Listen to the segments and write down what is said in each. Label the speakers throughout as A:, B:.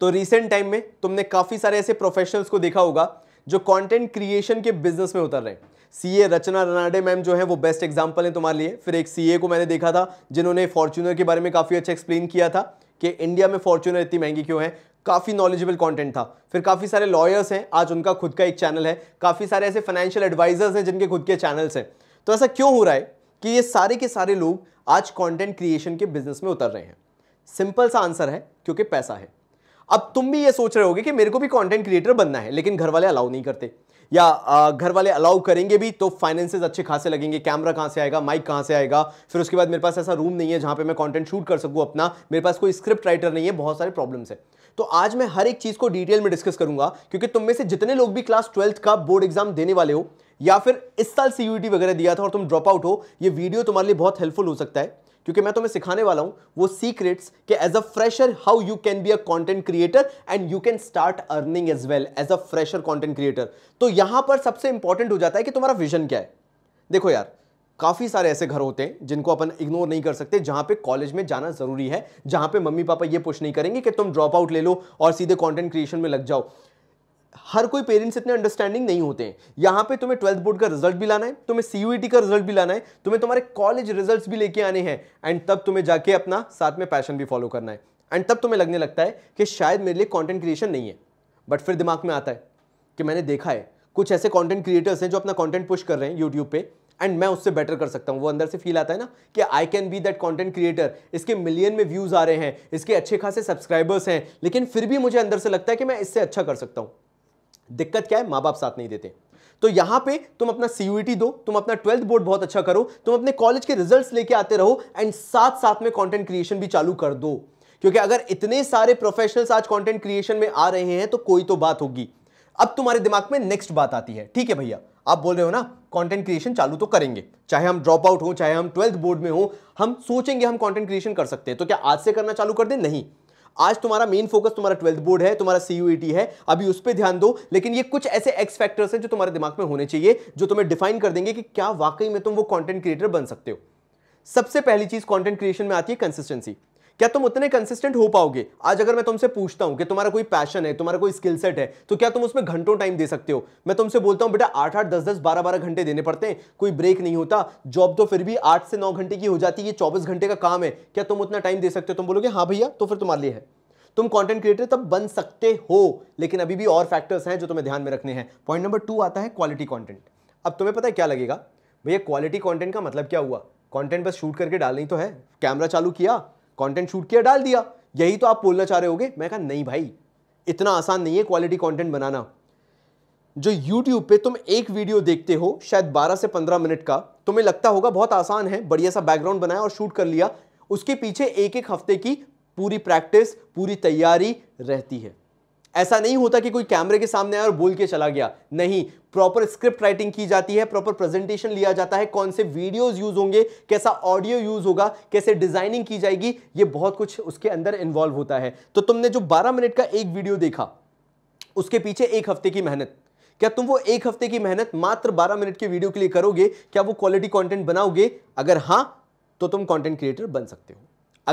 A: तो recent time में तुमने काफ़ी सारे ऐसे प्रोफेशनल्स को देखा होगा जो कंटेंट क्रिएशन के बिजनेस में उतर रहे हैं सीए रचना रनाडे मैम जो है वो बेस्ट एग्जांपल है तुम्हारे लिए फिर एक सीए को मैंने देखा था जिन्होंने फॉर्च्यूनर के बारे में काफ़ी अच्छा एक्सप्लेन किया था कि इंडिया में फॉर्च्यूनर इतनी महंगी क्यों है काफ़ी नॉलेजेबल कंटेंट था फिर काफ़ी सारे लॉयर्स हैं आज उनका खुद का एक चैनल है काफ़ी सारे ऐसे फाइनेंशियल एडवाइजर्स हैं जिनके खुद के चैनल्स हैं तो ऐसा क्यों हो रहा है कि ये सारे के सारे लोग आज कॉन्टेंट क्रिएशन के बिजनेस में उतर रहे हैं सिंपल सा आंसर है क्योंकि पैसा है अब तुम भी ये सोच रहे होगे कि मेरे को भी कंटेंट क्रिएटर बनना है लेकिन घर वाले अलाउ नहीं करते या घर वाले अलाउ करेंगे भी तो फाइनेंसेस अच्छे खासे लगेंगे कैमरा कहाँ से आएगा माइक कहाँ से आएगा फिर उसके बाद मेरे पास ऐसा रूम नहीं है जहाँ पे मैं कंटेंट शूट कर सकूँ अपना मेरे पास कोई स्क्रिप्ट राइटर नहीं है बहुत सारे प्रॉब्लम्स है तो आज मैं हर एक चीज़ को डिटेल में डिस्कस करूंगा क्योंकि तुम में से जितने लोग भी क्लास ट्वेल्थ का बोर्ड एग्जाम देने वाले हो या फिर इस साल सी e वगैरह दिया था और तुम ड्रॉप आउट हो ये वीडियो तुम्हारे लिए बहुत हेल्पफुल हो सकता है क्योंकि मैं तुम्हें सिखाने वाला हूं वो सीक्रेट्स कि as a fresher how you can be a content creator and you can start earning as well as a fresher content creator तो यहां पर सबसे इंपॉर्टेंट हो जाता है कि तुम्हारा विजन क्या है देखो यार काफ़ी सारे ऐसे घर होते हैं जिनको अपन इग्नोर नहीं कर सकते जहाँ पे कॉलेज में जाना ज़रूरी है जहाँ पे मम्मी पापा ये पुश नहीं करेंगे कि तुम ड्रॉप आउट ले लो और सीधे कंटेंट क्रिएशन में लग जाओ हर कोई पेरेंट्स इतने अंडरस्टैंडिंग नहीं होते हैं यहाँ पे तुम्हें ट्वेल्थ बोर्ड का रिजल्ट भी लाना है तुम्हें सीयूईटी e का रिजल्ट भी लाना है तुम्हें तुम्हारे कॉलेज रिजल्ट्स भी लेके आने हैं एंड तब तुम्हें जाके अपना साथ में पैशन भी फॉलो करना है एंड तब तुम्हें लगने लगता है कि शायद मेरे लिए कॉन्टेंट क्रिएशन नहीं है बट फिर दिमाग में आता है कि मैंने देखा है कुछ ऐसे कॉन्टेंट क्रिएटर्स हैं जो अपना कॉन्टेंट पुश कर रहे हैं यूट्यूब पर एंड मैं उससे बेटर कर सकता हूँ वो अंदर से फील आता है ना कि I can be that content creator इसके मिलियन में व्यूज़ आ रहे हैं इसके अच्छे खासे सब्सक्राइबर्स हैं लेकिन फिर भी मुझे अंदर से लगता है कि मैं इससे अच्छा कर सकता हूँ दिक्कत क्या है माँ बाप साथ नहीं देते तो यहां पे तुम अपना सीयूईटी e दो तुम अपना ट्वेल्थ बोर्ड बहुत अच्छा करो तुम अपने कॉलेज के रिजल्ट्स लेके आते रहो एंड साथ साथ में कंटेंट क्रिएशन भी चालू कर दो क्योंकि अगर इतने सारे प्रोफेशनल्स आज कंटेंट क्रिएशन में आ रहे हैं तो कोई तो बात होगी अब तुम्हारे दिमाग में नेक्स्ट बात आती है ठीक है भैया आप बोल रहे हो ना कॉन्टेंट क्रिएशन चालू तो करेंगे चाहे हम ड्रॉप आउट हो चाहे हम ट्वेल्थ बोर्ड में हो हम सोचेंगे हम कॉन्टेंट क्रिएशन कर सकते हैं तो क्या आज से करना चालू कर दे नहीं आज तुम्हारा मेन फोकस तुम्हारा ट्वेल्थ बोर्ड है तुम्हारा सीयूईटी e है अभी उस पर ध्यान दो लेकिन ये कुछ ऐसे एक्स फैक्टर्स हैं जो तुम्हारे दिमाग में होने चाहिए जो तुम्हें डिफाइन कर देंगे कि क्या वाकई में तुम वो कॉन्टेंट क्रिएटर बन सकते हो सबसे पहली चीज कॉन्टेंट क्रिएशन में आती है कंसिस्टेंसी क्या तुम उतने कंसिस्टेंट हो पाओगे आज अगर मैं तुमसे पूछता हूं कि तुम्हारा कोई पैशन है तुम्हारा कोई स्किल सेट है तो क्या तुम उसमें घंटों टाइम दे सकते हो मैं तुमसे बोलता हूं बेटा आठ आठ दस दस बारह बारह घंटे देने पड़ते हैं कोई ब्रेक नहीं होता जॉब तो फिर भी आठ से नौ घंटे की हो जाती है चौबीस घंटे का काम है क्या तुम उतना टाइम दे सकते हो तुम बोलोगे हाँ भैया तो फिर तुम्हारे लिए है तुम कंटेंट क्रिएटर तब बन सकते हो लेकिन अभी भी और फैक्टर्स हैं जो तुम्हें ध्यान में रखने हैं पॉइंट नंबर टू आता है क्वालिटी कंटेंट अब तुम्हें पता है क्या लगेगा भैया क्वालिटी कंटेंट का मतलब क्या हुआ कंटेंट बस शूट करके डालनी तो है कैमरा चालू किया कंटेंट शूट किया डाल दिया यही तो आप बोलना चाह रहे होगे मैं कहा नहीं भाई इतना आसान नहीं है क्वालिटी कंटेंट बनाना जो YouTube पे तुम एक वीडियो देखते हो शायद 12 से 15 मिनट का तुम्हें लगता होगा बहुत आसान है बढ़िया सा बैकग्राउंड बनाया और शूट कर लिया उसके पीछे एक एक हफ्ते की पूरी प्रैक्टिस पूरी तैयारी रहती है ऐसा नहीं होता कि कोई कैमरे के सामने आया और बोल के चला गया नहीं प्रॉपर स्क्रिप्ट राइटिंग की जाती है प्रॉपर प्रेजेंटेशन लिया जाता है कौन से वीडियोस यूज होंगे कैसा ऑडियो यूज होगा कैसे डिजाइनिंग की जाएगी ये बहुत कुछ उसके अंदर इन्वॉल्व होता है तो तुमने जो 12 मिनट का एक वीडियो देखा उसके पीछे एक हफ्ते की मेहनत क्या तुम वो एक हफ्ते की मेहनत मात्र बारह मिनट के वीडियो के लिए करोगे क्या वो क्वालिटी कॉन्टेंट बनाओगे अगर हाँ तो तुम कॉन्टेंट क्रिएटर बन सकते हो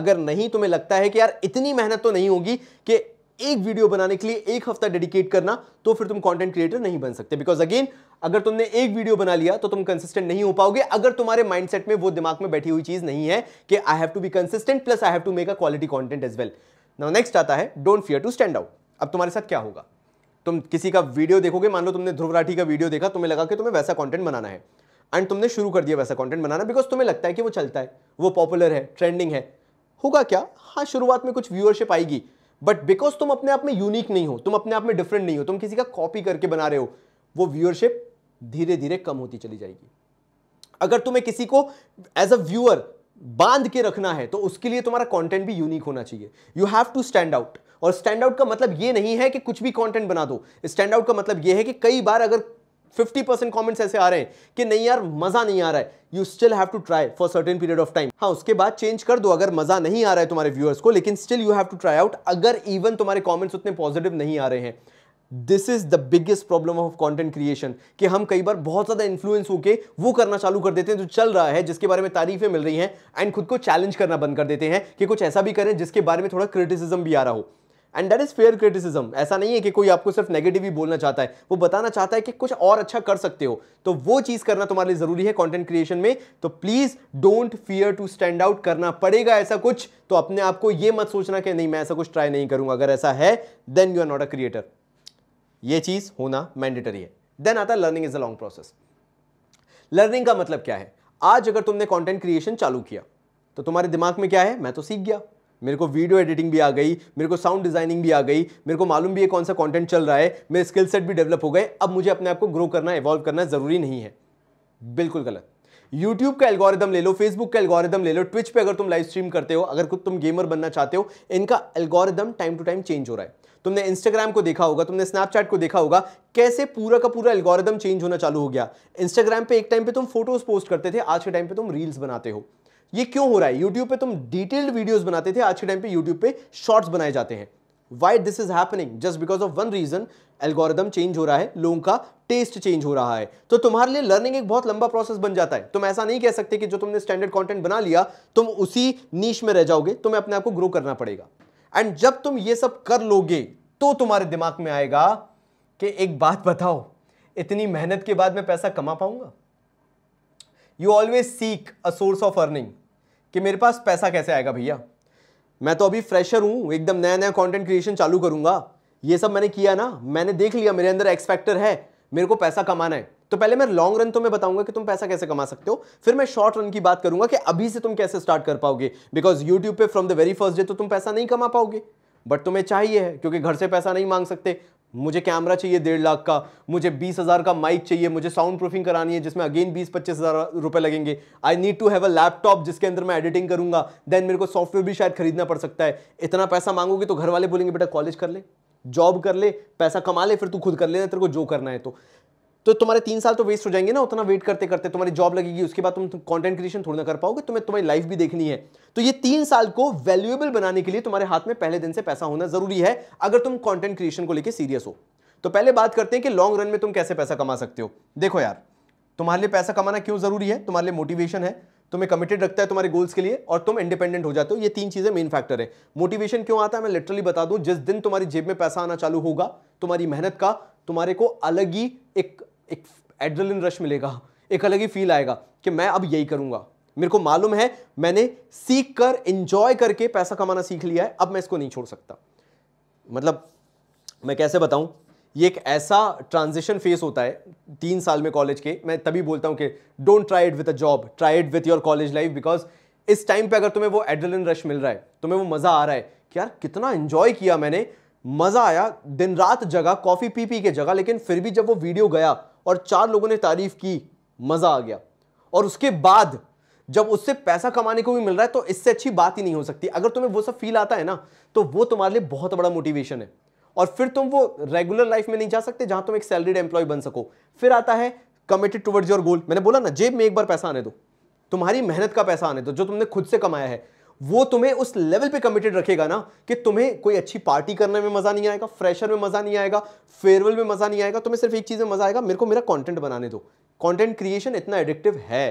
A: अगर नहीं तुम्हें लगता है कि यार इतनी मेहनत तो नहीं होगी कि एक वीडियो बनाने के लिए एक हफ्ता डेडिकेट करना तो फिर तुम कंटेंट क्रिएटर नहीं बन सकते बिकॉज अगेन अगर तुमने एक वीडियो बना लिया तो तुम कंसिस्टेंट नहीं हो पाओगे अगर तुम्हारे माइंडसेट में वो दिमाग में बैठी हुई चीज नहीं है कि I have to be consistent plus I have to make a quality content as well now next आता है don't fear to stand out अब तुम्हारे साथ क्या होगा तुम किसी का वीडियो देखोगे मान लो तुमने ध्रुव राठी का वीडियो देखा तुम्हें लगा कि तुम्हें वैसा कंटेंट बनाना है एंड तुमने शुरू कर दिया वैसा कंटेंट बनाना बिकॉज तुम्हें लगता है कि वो चलता है वो पॉपुलर है ट्रेंडिंग है होगा क्या हाँ शुरुआत में कुछ व्यूअरशिप आएगी बट बिकॉज तुम अपने आप में यूनिक नहीं हो तुम अपने आप में डिफरेंट नहीं हो तुम किसी का कॉपी करके बना रहे हो वो व्यूअरशिप धीरे धीरे कम होती चली जाएगी अगर तुम्हें किसी को एज अ व्यूअर बांध के रखना है तो उसके लिए तुम्हारा कंटेंट भी यूनिक होना चाहिए you have to stand out और स्टैंड आउट का मतलब ये नहीं है कि कुछ भी कंटेंट बना दो स्टैंड आउट का मतलब ये है कि कई बार अगर फिफ्टी परसेंट कॉमेंट्स ऐसे आ रहे हैं कि नहीं यार मजा नहीं आ रहा है you still have to try for certain period of time हाँ उसके बाद चेंज कर दो अगर मजा नहीं आ रहा है तुम्हारे व्यूअर्स को लेकिन still you have to try out अगर इवन तुम्हारे कॉमेंट्स उतने पॉजिटिव नहीं आ रहे हैं this is the biggest problem of content creation कि हम कई बार बहुत ज्यादा इन्फ्लुएंस होकर वो करना चालू कर देते हैं जो चल रहा है जिसके बारे में तारीफें मिल रही हैं एंड खुद को चैलेंज करना बंद कर देते हैं कि कुछ ऐसा भी करें जिसके बारे में थोड़ा क्रिटिसिज्म भी आ रहा हो and that is fair criticism ऐसा नहीं है कि कोई आपको सिर्फ नेगेटिव ही बोलना चाहता है वो बताना चाहता है कि कुछ और अच्छा कर सकते हो तो वो चीज़ करना तुम्हारे लिए ज़रूरी है कॉन्टेंट क्रिएशन में तो please don't fear to stand out करना पड़ेगा ऐसा कुछ तो अपने आप को ये मत सोचना कि नहीं मैं ऐसा कुछ ट्राई नहीं करूंगा अगर ऐसा है then you are not a creator ये चीज़ होना मैंडेटरी है देन आता learning is a long process learning का मतलब क्या है आज अगर तुमने कॉन्टेंट क्रिएशन चालू किया तो तुम्हारे दिमाग में क्या है मैं तो सीख गया मेरे को वीडियो एडिटिंग भी आ गई मेरे को साउंड डिजाइनिंग भी आ गई मेरे को मालूम भी है कौन सा कंटेंट चल रहा है मेरे स्किल सेट भी डेवलप हो गए अब मुझे अपने आप को ग्रो करना इवॉल्व करना ज़रूरी नहीं है बिल्कुल गलत यूट्यूब का एल्गोरिदम ले लो फेसबुक का एल्गोरिदम ले लो Twitch पे अगर तुम लाइव स्ट्रीम करते हो अगर खुद तुम गेमर बनना चाहते हो इनका algorithm time to time change हो रहा है तुमने इंस्टाग्राम को देखा होगा तुमने स्नैपचैट को देखा होगा कैसे पूरा का पूरा एल्गोरिदम चेंज होना चालू हो गया इंस्टाग्राम पे एक टाइम पे तुम फोटोज पोस्ट करते थे आज के टाइम पे तुम रील्स बनाते हो ये क्यों हो रहा है यूट्यूब पे तुम डिटेल्ड वीडियोस बनाते थे आज के टाइम पे यूट्यूब पे शॉर्ट्स बनाए जाते हैं why this is happening just because of one reason algorithm change हो रहा है लोगों का टेस्ट चेंज हो रहा है तो तुम्हारे लिए लर्निंग एक बहुत लंबा प्रोसेस बन जाता है तुम ऐसा नहीं कह सकते कि जो तुमने स्टैंडर्ड कॉन्टेंट बना लिया तुम उसी नीच में रह जाओगे तुम्हें अपने आप को ग्रो करना पड़ेगा एंड जब तुम ये सब कर लोगे तो तुम्हारे दिमाग में आएगा कि एक बात बताओ इतनी मेहनत के बाद मैं पैसा कमा पाऊंगा you always seek a source of earning कि मेरे पास पैसा कैसे आएगा भैया मैं तो अभी फ्रेशर हूँ एकदम नया नया कंटेंट क्रिएशन चालू करूँगा ये सब मैंने किया ना मैंने देख लिया मेरे अंदर एक्सपेक्टर है मेरे को पैसा कमाना है तो पहले मैं लॉन्ग रन तो मैं बताऊंगा कि तुम पैसा कैसे कमा सकते हो फिर मैं शॉर्ट रन की बात करूंगा कि अभी से तुम कैसे स्टार्ट कर पाओगे बिकॉज यूट्यूब पे from the very first day तो तुम पैसा नहीं कमा पाओगे बट तुम्हें चाहिए है क्योंकि घर से पैसा नहीं मांग सकते मुझे कैमरा चाहिए डेढ़ लाख का मुझे बीस हज़ार का माइक चाहिए मुझे साउंड प्रूफिंग करानी है जिसमें अगेन बीस पच्चीस हज़ार रुपये लगेंगे I need to have a laptop जिसके अंदर मैं एडिटिंग करूंगा देन मेरे को सॉफ्टवेयर भी शायद खरीदना पड़ सकता है इतना पैसा मांगोगे तो घर वाले बोलेंगे बेटा कॉलेज कर ले जॉब कर ले पैसा कमा ले फिर तू खुद कर लेना तेरे को जो करना है तो तो तुम्हारे तीन साल तो वेस्ट हो जाएंगे ना उतना वेट करते करते तुम्हारी जॉब लगेगी उसके बाद तुम कंटेंट क्रिएशन थोड़ी ना कर पाओगे तुम्हें तुम्हारी लाइफ भी देखनी है तो ये तीन साल को वैल्यूएबल बनाने के लिए तुम्हारे हाथ में पहले दिन से पैसा होना जरूरी है अगर तुम कॉन्टेंट क्रिएशन को लेकर सीरियस हो तो पहले बात करते हैं कि लॉन्ग रन में तुम कैसे पैसा कमा सकते हो देखो यार तुम्हारे लिए पैसा कमाना क्यों जरूरी है तुम्हारे लिए मोटिवेशन है तुम्हें कमिटेड रखता है तुम्हारे गोल्स के लिए और तुम इंडिपेंडेंट हो जाते हो ये तीन चीजें मेन फैक्टर है मोटिवेशन क्यों आता है मैं लिटरली बता दूं जिस दिन तुम्हारी जेब में पैसा आना चालू होगा तुम्हारी मेहनत का तुम्हारे को अलग ही एक एक एड्रलिन रश मिलेगा एक अलग ही फील आएगा कि मैं अब यही करूंगा मेरे को मालूम है मैंने सीख कर इंजॉय करके पैसा कमाना सीख लिया है अब मैं इसको नहीं छोड़ सकता मतलब मैं कैसे बताऊं ये एक ऐसा ट्रांजिशन फेस होता है तीन साल में कॉलेज के मैं तभी बोलता हूं कि don't try it with a job try it with your college life because इस टाइम पे अगर तुम्हें वो एड्रेलिन रश मिल रहा है तुम्हें वो मज़ा आ रहा है कि यार कितना इन्जॉय किया मैंने मज़ा आया दिन रात जगह कॉफ़ी पी पी के जगह लेकिन फिर भी जब वो वीडियो गया और चार लोगों ने तारीफ की मज़ा आ गया और उसके बाद जब उससे पैसा कमाने को भी मिल रहा है तो इससे अच्छी बात ही नहीं हो सकती अगर तुम्हें वो सब फील आता है ना तो वो तुम्हारे लिए बहुत बड़ा मोटिवेशन है और फिर तुम वो रेगुलर लाइफ में नहीं जा सकते जहां तुम एक सैलरीड एम्प्लॉय बन सको फिर आता है कमिटेड टुवर्ड्स योर गोल मैंने बोला ना जेब में एक बार पैसा आने दो तुम्हारी मेहनत का पैसा आने दो जो तुमने खुद से कमाया है वो तुम्हें उस लेवल पे कमिटेड रखेगा ना कि तुम्हें कोई अच्छी पार्टी करने में मज़ा नहीं आएगा फ्रेशर में मज़ा नहीं आएगा फेयरवेल में मज़ा नहीं आएगा तुम्हें सिर्फ एक चीज़ में मज़ा आएगा मेरे को मेरा कॉन्टेंट बनाने दो कॉन्टेंट क्रिएशन इतना एडिक्टिव है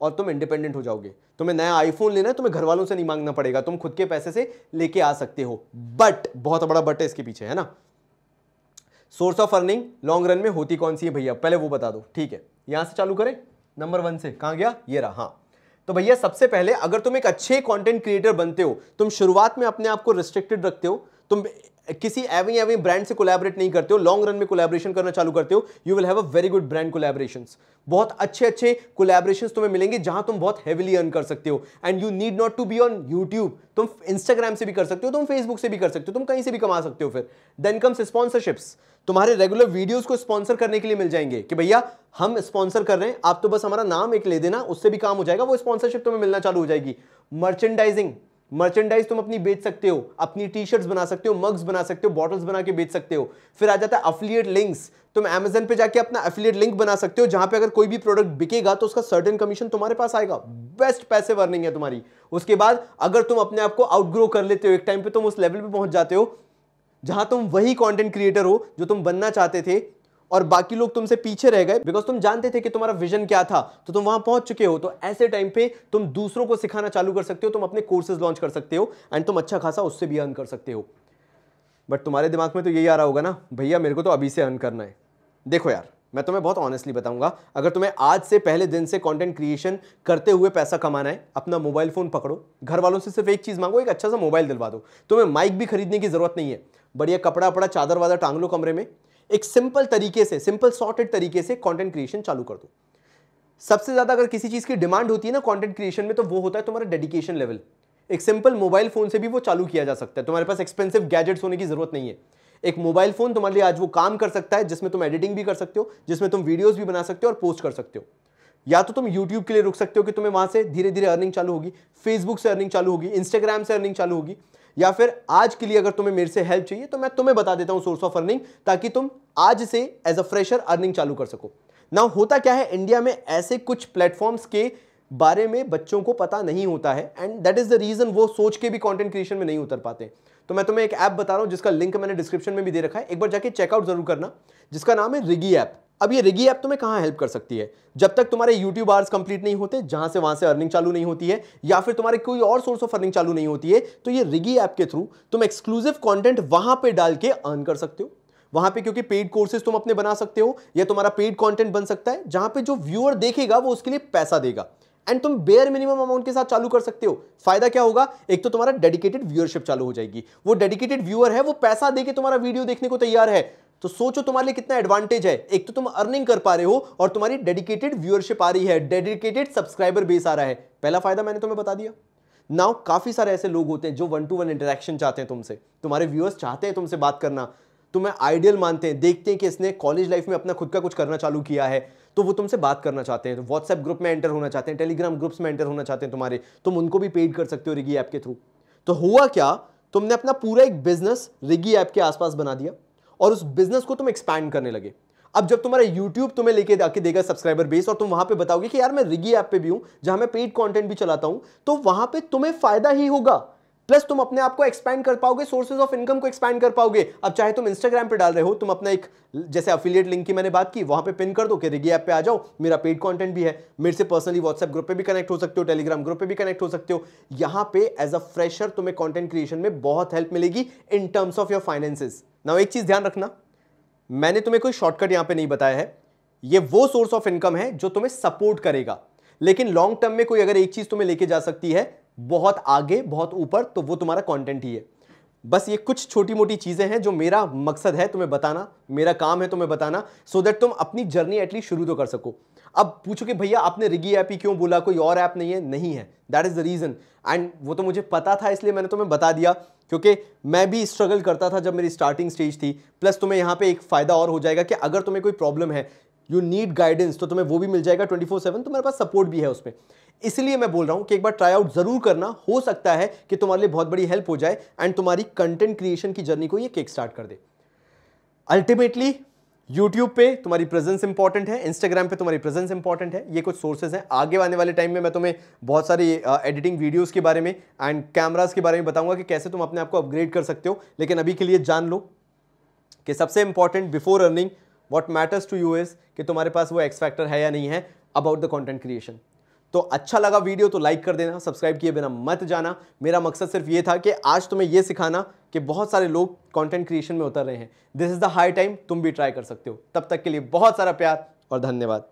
A: और तुम इंडिपेंडेंट हो जाओगे तुम्हें नया आईफोन लेना है तुम्हें घर वालों से नहीं मांगना पड़ेगा तुम खुद के पैसे से लेके आ सकते हो बट बहुत बड़ा बट है इसके पीछे है ना source of earning long run में होती कौन सी है भैया पहले वो बता दो ठीक है यहां से चालू करें नंबर वन से कहा गया ये रहा हाँ तो भैया सबसे पहले अगर तुम एक अच्छे कंटेंट क्रिएटर बनते हो तुम शुरुआत में अपने आप को रिस्ट्रिक्टेड रखते हो तुम किसी एवं एवं ब्रांड से कोलैबोरेट नहीं करते हो लॉन्ग रन में कोलैबोरेशन करना चालू करते हो you will have a very good brand collaboration बहुत अच्छे अच्छे कोलैबोरेशन तुम्हें मिलेंगे जहां तुम बहुत हैविली अर्न कर सकते हो and you need not to be on YouTube तुम इंस्टाग्राम से भी कर सकते हो तुम फेसबुक से भी कर सकते हो तुम कहीं से भी कमा सकते हो फिर देन कम्स स्पॉन्सरशिप्स तुम्हारे रेगुलर वीडियोस को स्पॉन्सर करने के लिए मिल जाएंगे कि भैया हम स्पॉन्सर कर रहे हैं आप तो बस हमारा नाम एक ले देना उससे भी काम हो जाएगा वो स्पॉन्सरशिप तुम्हें मिलना चालू हो जाएगी मर्चेंडाइजिंग मर्चेंडाइज तुम अपनी बेच सकते हो अपनी टी शर्ट्स बना सकते हो मग्स बना सकते हो बॉटल्स बना के बेच सकते हो फिर आ जाता है अफिलियट लिंक्स तुम अमेजन पे जाके अपना अफिलियट लिंक बना सकते हो जहां पे अगर कोई भी प्रोडक्ट बिकेगा तो उसका सर्टेन कमीशन तुम्हारे पास आएगा बेस्ट पैसे वर्निंग है तुम्हारी उसके बाद अगर तुम अपने आप को आउटग्रो कर लेते हो एक टाइम पे तुम उस लेवल पे पहुंच जाते हो जहां तुम वही कंटेंट क्रिएटर हो जो तुम बनना चाहते थे और बाकी लोग तुमसे पीछे रह गए बिकॉज तुम जानते थे कि तुम्हारा विजन क्या था तो तुम वहां पहुंच चुके हो तो ऐसे टाइम पे तुम दूसरों को सिखाना चालू कर सकते हो तुम अपने कोर्सेज लॉन्च कर सकते हो एंड तुम अच्छा खासा उससे भी अर्न कर सकते हो बट तुम्हारे दिमाग में तो यही आ रहा होगा ना भैया मेरे को तो अभी से अर्न करना है देखो यार मैं तुम्हें बहुत ऑनेस्टली बताऊंगा अगर तुम्हें आज से पहले दिन से कंटेंट क्रिएशन करते हुए पैसा कमाना है अपना मोबाइल फ़ोन पकड़ो घर वालों से सिर्फ एक चीज़ मांगो एक अच्छा सा मोबाइल दिलवा दो तुम्हें माइक भी खरीदने की ज़रूरत नहीं है बढ़िया कपड़ा वपड़ा चादर वादर टांग लो कमरे में एक सिंपल तरीके से सिंपल सॉर्टेड तरीके से कंटेंट क्रिएशन चालू कर दो सबसे ज़्यादा अगर किसी चीज़ की डिमांड होती है ना कंटेंट क्रिएशन में तो वो होता है तुम्हारा डेडिकेशन लेवल एक सिंपल मोबाइल फ़ोन से भी वो चालू किया जा सकता है तुम्हारे पास एक्सपेंसिव गैजेट्स होने की ज़रूरत नहीं है एक मोबाइल फ़ोन तुम्हारे लिए आज वो काम कर सकता है जिसमें तुम एडिटिंग भी कर सकते हो जिसमें तुम वीडियोज़ भी बना सकते हो और पोस्ट कर सकते हो या तो तुम यूट्यूब के लिए रुक सकते हो कि तुम्हें वहां से धीरे धीरे अर्निंग चालू होगी फेसबुक से अर्निंग चालू होगी इंस्टाग्राम से अर्निंग चालू होगी या फिर आज के लिए अगर तुम्हें मेरे से हेल्प चाहिए तो मैं तुम्हें बता देता हूं सोर्स ऑफ अर्निंग ताकि तुम आज से एज अ फ्रेशर अर्निंग चालू कर सको ना होता क्या है इंडिया में ऐसे कुछ प्लेटफॉर्म्स के बारे में बच्चों को पता नहीं होता है and that is the reason वो सोच के भी कॉन्टेंट क्रिएशन में नहीं उतर पाते तो मैं तुम्हें एक ऐप बता रहा हूँ जिसका लिंक मैंने डिस्क्रिप्शन में भी दे रखा है एक बार जाके चेकआउट जरूर करना जिसका नाम है रिगी ऐप अब ये रिगी ऐप तुम्हें कहाँ हेल्प कर सकती है जब तक तुम्हारे यूट्यूब आर्स कंप्लीट नहीं होते जहाँ से वहाँ से अर्निंग चालू नहीं होती है या फिर तुम्हारे कोई और सोर्स ऑफ अर्निंग चालू नहीं होती है तो ये रिगी ऐप के थ्रू तुम एक्सक्लूसिव कॉन्टेंट वहाँ पर डाल के अर्न कर सकते हो वहां पे क्योंकि पेड कोर्सेज तुम अपने बना सकते हो या तुम्हारा पेड कंटेंट बन सकता है जहां पे जो व्यूअर देखेगा वो उसके लिए पैसा देगा एंड तुम बेयर मिनिमम अमाउंट के साथ चालू कर सकते हो फायदा क्या होगा एक तो तुम्हारा डेडिकेटेड व्यूअरशिप चालू हो जाएगी वो डेडिकेटेड व्यूअर है वो पैसा देके तुम्हारा वीडियो देखने को तैयार है तो सोचो तुम्हारे लिए कितना एडवांटेज है एक तो तुम अर्निंग कर पा रहे हो और तुम्हारी डेडिकेटेड व्यूअरशिप आ रही है डेडिकेटेड सब्सक्राइबर बेस आ रहा है पहला फायदा मैंने तुम्हें बता दिया नाउ काफी सारे ऐसे लोग होते हैं जो वन टू वन इंटरेक्शन चाहते हैं तुमसे तुम्हारे व्यूअर्स चाहते हैं तुमसे बात करना तुम्हें आइडियल मानते हैं देखते हैं कि इसने कॉलेज लाइफ में अपना खुद का कुछ करना चालू किया है तो वो तुमसे बात करना चाहते हैं तो व्हाट्सएप ग्रुप में एंटर होना चाहते हैं टेलीग्राम ग्रुप्स में एंटर होना चाहते हैं तुम्हारे तुम उनको भी पेड कर सकते हो रिगी ऐप के थ्रू तो हुआ क्या तुमने अपना पूरा एक बिजनेस रिगी ऐप के आसपास बना दिया और उस बिजनेस को तुम एक्सपैंड करने लगे अब जब तुम्हारा YouTube तुम्हें लेके आके देगा सब्सक्राइबर बेस और तुम वहां पे बताओगे कि यार मैं रिगी ऐप पे भी हूं जहां मैं पेड कंटेंट भी चलाता हूं तो वहां पे तुम्हें फायदा ही होगा प्लस तुम अपने आप को एक्सपैंड कर पाओगे सोर्सेज ऑफ इनकम को एक्सपैंड कर पाओगे अब चाहे तुम इंस्टाग्राम पे डाल रहे हो तुम अपना एक जैसे अफिलियट लिंक की मैंने बात की वहां पे पिन कर दो कि रिगी ऐप पे आ जाओ मेरा पेड कंटेंट भी है मेरे से पर्सनली व्हाट्सएप ग्रुप पे भी कनेक्ट हो सकते हो टेलीग्राम ग्रुप पे भी कनेक्ट हो सकते हो यहाँ पे एज अ फ्रेशर तुम्हें कॉन्टेंट क्रिएशन में बहुत हेल्प मिलेगी in terms of your finances now एक चीज ध्यान रखना मैंने तुम्हें कोई शॉर्टकट यहाँ पे नहीं बताया है ये वो सोर्स ऑफ इनकम है जो तुम्हें सपोर्ट करेगा लेकिन लॉन्ग टर्म में कोई अगर एक चीज तुम्हें लेके जा सकती है बहुत आगे बहुत ऊपर तो वो तुम्हारा कंटेंट ही है बस ये कुछ छोटी मोटी चीज़ें हैं जो मेरा मकसद है तुम्हें बताना मेरा काम है तुम्हें बताना सो so दैट तुम अपनी जर्नी एटलीस्ट शुरू तो कर सको अब पूछो कि भैया आपने रिगी ऐप ही क्यों बोला कोई और ऐप नहीं है नहीं है that is the reason and वो तो मुझे पता था इसलिए मैंने तुम्हें बता दिया क्योंकि मैं भी स्ट्रगल करता था जब मेरी स्टार्टिंग स्टेज थी प्लस तुम्हें यहाँ पे एक फ़ायदा और हो जाएगा कि अगर तुम्हें कोई प्रॉब्लम है यू नीड गाइडेंस तो तुम्हें वो भी मिल जाएगा ट्वेंटी फोर सेवन तो मेरे पास सपोर्ट भी है उसमें इसलिए मैं बोल रहा हूँ कि एक बार ट्राई आउट ज़रूर करना हो सकता है कि तुम्हारे लिए बहुत बड़ी हेल्प हो जाए एंड तुम्हारी कंटेंट क्रिएशन की जर्नी को ये केक स्टार्ट कर दे अल्टीमेटली यूट्यूब पे तुम्हारी प्रेजेंस इंपॉर्टेंट है इंस्टाग्राम पे तुम्हारी प्रेजेंस इंपॉर्टेंट है ये कुछ सोर्सेज हैं आगे आने वाले टाइम में मैं तुम्हें बहुत सारी एडिटिंग uh, वीडियोस के बारे में एंड कैमरास के बारे में बताऊंगा कि कैसे तुम अपने आप को अपग्रेड कर सकते हो लेकिन अभी के लिए जान लो कि सबसे important before earning what matters to you is कि तुम्हारे पास वो एक्स फैक्टर है या नहीं है अबाउट द कॉन्टेंट क्रिएशन तो अच्छा लगा वीडियो तो लाइक कर देना सब्सक्राइब किए बिना मत जाना मेरा मकसद सिर्फ ये था कि आज तुम्हें ये सिखाना कि बहुत सारे लोग कंटेंट क्रिएशन में उतर रहे हैं this is the high time तुम भी ट्राई कर सकते हो तब तक के लिए बहुत सारा प्यार और धन्यवाद